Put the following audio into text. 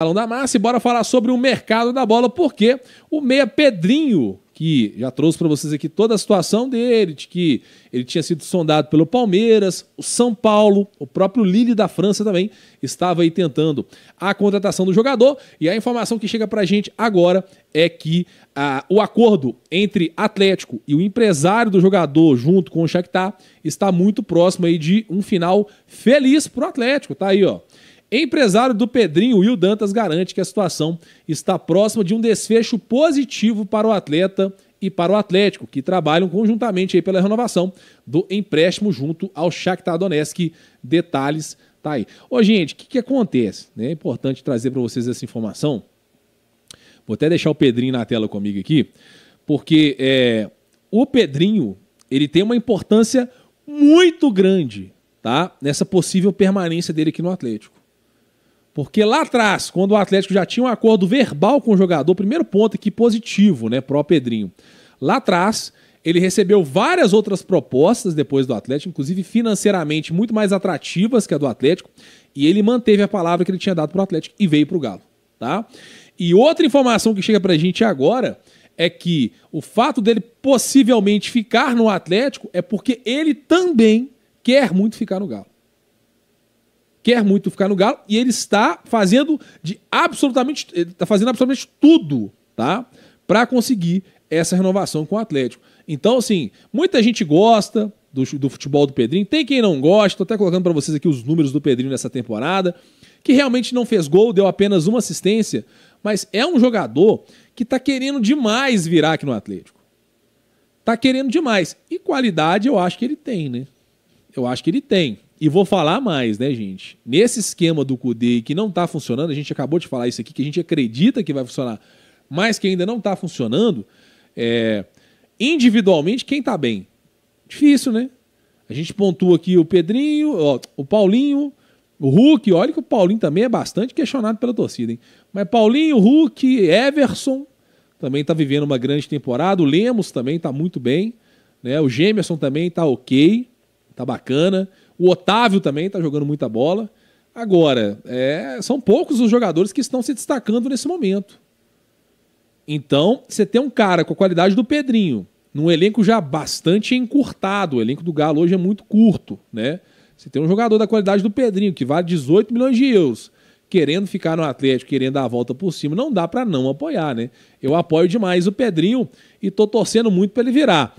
Salão da Massa e bora falar sobre o mercado da bola, porque o meia Pedrinho, que já trouxe para vocês aqui toda a situação dele, de que ele tinha sido sondado pelo Palmeiras, o São Paulo, o próprio Lille da França também estava aí tentando a contratação do jogador e a informação que chega para a gente agora é que ah, o acordo entre Atlético e o empresário do jogador junto com o Shakhtar está muito próximo aí de um final feliz para o Atlético, tá aí ó, Empresário do Pedrinho, Will Dantas, garante que a situação está próxima de um desfecho positivo para o atleta e para o Atlético, que trabalham conjuntamente pela renovação do empréstimo junto ao Shakhtar Donetsk. Detalhes tá aí. Ô, gente, o que, que acontece? Né? É importante trazer para vocês essa informação. Vou até deixar o Pedrinho na tela comigo aqui, porque é, o Pedrinho ele tem uma importância muito grande tá? nessa possível permanência dele aqui no Atlético. Porque lá atrás, quando o Atlético já tinha um acordo verbal com o jogador, primeiro ponto aqui é positivo, né, pro Pedrinho. Lá atrás, ele recebeu várias outras propostas depois do Atlético, inclusive financeiramente muito mais atrativas que a do Atlético, e ele manteve a palavra que ele tinha dado pro Atlético e veio pro Galo, tá? E outra informação que chega pra gente agora é que o fato dele possivelmente ficar no Atlético é porque ele também quer muito ficar no Galo quer muito ficar no Galo e ele está fazendo de absolutamente, está fazendo absolutamente tudo, tá? Para conseguir essa renovação com o Atlético. Então, assim, muita gente gosta do, do futebol do Pedrinho, tem quem não gosta, estou até colocando para vocês aqui os números do Pedrinho nessa temporada, que realmente não fez gol, deu apenas uma assistência, mas é um jogador que está querendo demais virar aqui no Atlético. Está querendo demais. E qualidade eu acho que ele tem, né? Eu acho que ele tem. E vou falar mais, né, gente? Nesse esquema do CUDE que não está funcionando, a gente acabou de falar isso aqui, que a gente acredita que vai funcionar, mas que ainda não está funcionando, é, individualmente, quem está bem? Difícil, né? A gente pontua aqui o Pedrinho, ó, o Paulinho, o Hulk. Olha que o Paulinho também é bastante questionado pela torcida, hein? Mas Paulinho, Hulk, Everson também está vivendo uma grande temporada. O Lemos também está muito bem. Né? O Gemerson também está ok, está bacana. O Otávio também está jogando muita bola. Agora, é, são poucos os jogadores que estão se destacando nesse momento. Então, você tem um cara com a qualidade do Pedrinho, num elenco já bastante encurtado. O elenco do Galo hoje é muito curto, né? Você tem um jogador da qualidade do Pedrinho, que vale 18 milhões de euros, querendo ficar no Atlético, querendo dar a volta por cima, não dá para não apoiar, né? Eu apoio demais o Pedrinho e tô torcendo muito para ele virar.